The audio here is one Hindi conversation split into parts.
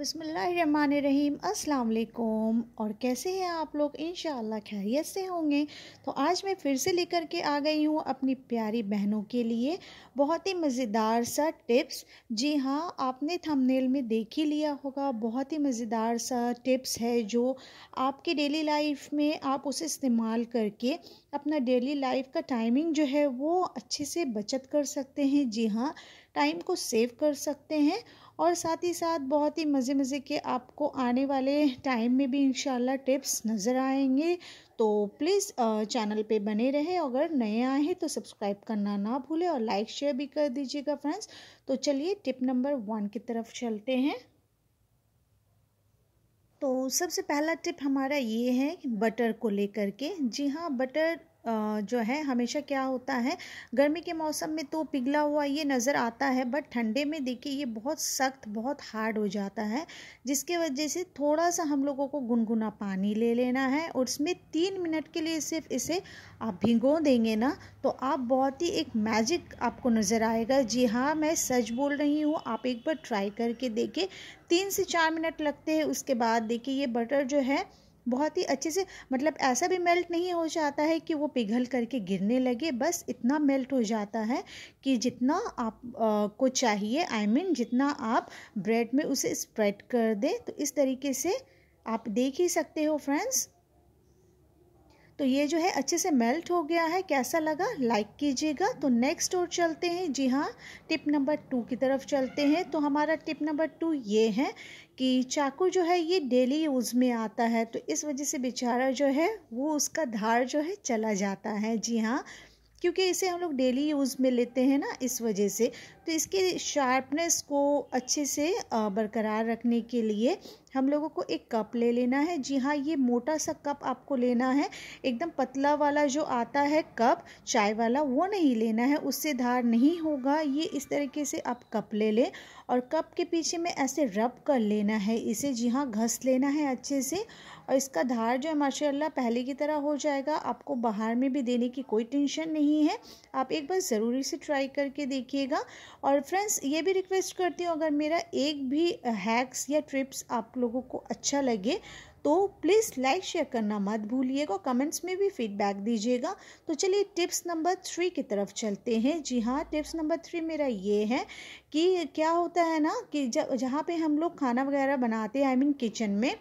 बसमीम असलकुम और कैसे हैं आप लोग इन खैरियत से होंगे तो आज मैं फिर से लेकर के आ गई हूँ अपनी प्यारी बहनों के लिए बहुत ही मज़ेदार सा टिप्स जी हाँ आपने थंबनेल में देख ही लिया होगा बहुत ही मज़ेदार सा टिप्स है जो आपकी डेली लाइफ में आप उसे इस्तेमाल करके अपना डेली लाइफ का टाइमिंग जो है वो अच्छे से बचत कर सकते हैं जी हाँ टाइम को सेव कर सकते हैं और साथ ही साथ बहुत ही मज़े मज़े के आपको आने वाले टाइम में भी इन टिप्स नज़र आएंगे तो प्लीज़ चैनल पे बने रहे अगर नए आए हैं तो सब्सक्राइब करना ना भूलें और लाइक शेयर भी कर दीजिएगा फ्रेंड्स तो चलिए टिप नंबर वन की तरफ चलते हैं तो सबसे पहला टिप हमारा ये है बटर को लेकर के जी हाँ बटर जो है हमेशा क्या होता है गर्मी के मौसम में तो पिघला हुआ ये नज़र आता है बट ठंडे में देखिए ये बहुत सख्त बहुत हार्ड हो जाता है जिसके वजह से थोड़ा सा हम लोगों को गुनगुना पानी ले लेना है और इसमें तीन मिनट के लिए सिर्फ इसे आप भिगो देंगे ना तो आप बहुत ही एक मैजिक आपको नज़र आएगा जी हाँ मैं सच बोल रही हूँ आप एक बार ट्राई करके देखिए तीन से चार मिनट लगते हैं उसके बाद देखिए ये बटर जो है बहुत ही अच्छे से मतलब ऐसा भी मेल्ट नहीं हो जाता है कि वो पिघल करके गिरने लगे बस इतना मेल्ट हो जाता है कि जितना आप आ, को चाहिए आई I मीन mean, जितना आप ब्रेड में उसे स्प्रेड कर दें तो इस तरीके से आप देख ही सकते हो फ्रेंड्स तो ये जो है अच्छे से मेल्ट हो गया है कैसा लगा लाइक कीजिएगा तो नेक्स्ट और चलते हैं जी हाँ टिप नंबर टू की तरफ चलते हैं तो हमारा टिप नंबर टू ये है कि चाकू जो है ये डेली यूज़ में आता है तो इस वजह से बेचारा जो है वो उसका धार जो है चला जाता है जी हाँ क्योंकि इसे हम लोग डेली यूज़ में लेते हैं ना इस वजह से तो इसकी शार्पनेस को अच्छे से बरकरार रखने के लिए हम लोगों को एक कप ले लेना है जी हाँ ये मोटा सा कप आपको लेना है एकदम पतला वाला जो आता है कप चाय वाला वो नहीं लेना है उससे धार नहीं होगा ये इस तरीके से आप कप ले लें और कप के पीछे में ऐसे रब कर लेना है इसे जी हाँ घस लेना है अच्छे से और इसका धार जो है माशाल्लाह पहले की तरह हो जाएगा आपको बाहर में भी देने की कोई टेंशन नहीं है आप एक बार ज़रूरी से ट्राई करके देखिएगा और फ्रेंड्स ये भी रिक्वेस्ट करती हूँ अगर मेरा एक भी हैक्स या ट्रिप्स आप लोगों को अच्छा लगे तो प्लीज़ लाइक शेयर करना मत भूलिएगा कमेंट्स में भी फीडबैक दीजिएगा तो चलिए टिप्स नंबर थ्री की तरफ चलते हैं जी हाँ टिप्स नंबर थ्री मेरा ये है कि क्या होता है ना कि जहाँ पे हम लोग खाना वगैरह बनाते हैं आई मीन किचन में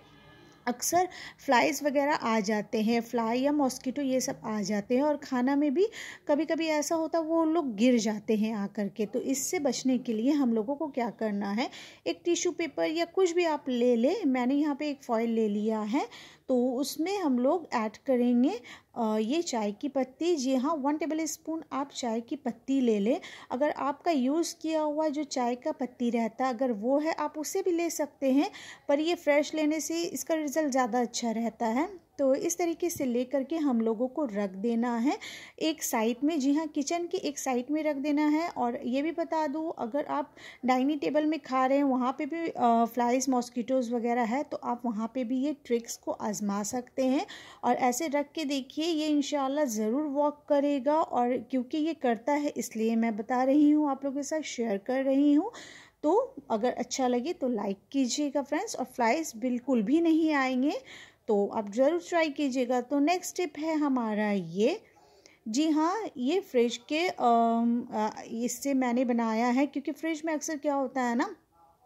अक्सर फ्लाइज वगैरह आ जाते हैं फ्लाई या मॉस्किटो ये सब आ जाते हैं और खाना में भी कभी कभी ऐसा होता वो लोग गिर जाते हैं आ कर के तो इससे बचने के लिए हम लोगों को क्या करना है एक टिश्यू पेपर या कुछ भी आप ले लें मैंने यहाँ पे एक फॉइल ले लिया है तो उसमें हम लोग ऐड करेंगे ये चाय की पत्ती जी हाँ वन टेबल स्पून आप चाय की पत्ती ले लें अगर आपका यूज़ किया हुआ जो चाय का पत्ती रहता अगर वो है आप उसे भी ले सकते हैं पर ये फ्रेश लेने से इसका रिज़ल्ट ज़्यादा अच्छा रहता है तो इस तरीके से ले करके हम लोगों को रख देना है एक साइड में जी हाँ किचन की एक साइड में रख देना है और ये भी बता दूँ अगर आप डाइनिंग टेबल में खा रहे हैं वहाँ पे भी फ्लाइज मॉस्किटोज़ वगैरह है तो आप वहाँ पे भी ये ट्रिक्स को आज़मा सकते हैं और ऐसे रख के देखिए ये इन ज़रूर वॉक करेगा और क्योंकि ये करता है इसलिए मैं बता रही हूँ आप लोगों के साथ शेयर कर रही हूँ तो अगर अच्छा लगे तो लाइक कीजिएगा फ्रेंड्स और फ्लाइज बिल्कुल भी नहीं आएंगे तो आप ज़रूर ट्राई कीजिएगा तो नेक्स्ट टिप है हमारा ये जी हाँ ये फ्रिज के इससे मैंने बनाया है क्योंकि फ्रिज में अक्सर क्या होता है ना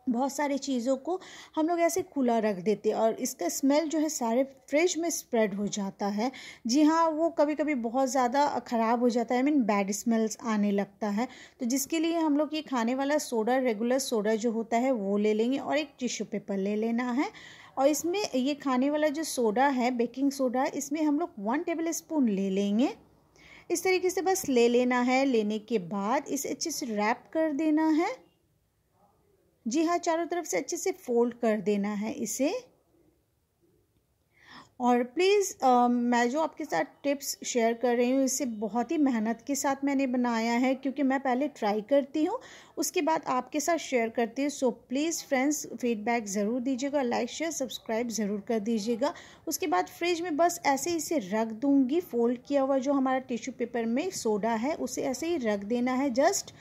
बहुत सारी चीज़ों को हम लोग ऐसे खुला रख देते हैं और इसका स्मेल जो है सारे फ्रिज में स्प्रेड हो जाता है जी हाँ वो कभी कभी बहुत ज़्यादा ख़राब हो जाता है आई मीन बैड स्मेल्स आने लगता है तो जिसके लिए हम लोग ये खाने वाला सोडा रेगुलर सोडा जो होता है वो ले लेंगे और एक टिश्यू पेपर ले लेना है और इसमें ये खाने वाला जो सोडा है बेकिंग सोडा इसमें हम लोग वन टेबल स्पून ले लेंगे इस तरीके से बस ले लेना है लेने के बाद इसे अच्छे से रैप कर देना है जी हाँ चारों तरफ से अच्छे से फोल्ड कर देना है इसे और प्लीज़ um, मैं जो आपके साथ टिप्स शेयर कर रही हूँ इसे बहुत ही मेहनत के साथ मैंने बनाया है क्योंकि मैं पहले ट्राई करती हूँ उसके बाद आपके साथ शेयर करती हूँ सो प्लीज़ फ्रेंड्स फीडबैक ज़रूर दीजिएगा लाइक शेयर सब्सक्राइब ज़रूर कर दीजिएगा उसके बाद फ्रिज में बस ऐसे ही इसे रख दूँगी फोल्ड किया हुआ जो हमारा टिश्यू पेपर में सोडा है उसे ऐसे ही रख देना है जस्ट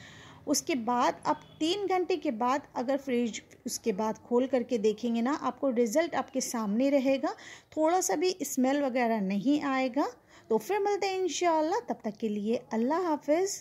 उसके बाद आप तीन घंटे के बाद अगर फ्रिज उसके बाद खोल करके देखेंगे ना आपको रिज़ल्ट आपके सामने रहेगा थोड़ा सा भी स्मेल वगैरह नहीं आएगा तो फिर मिलते हैं इन तब तक के लिए अल्लाह हाफिज़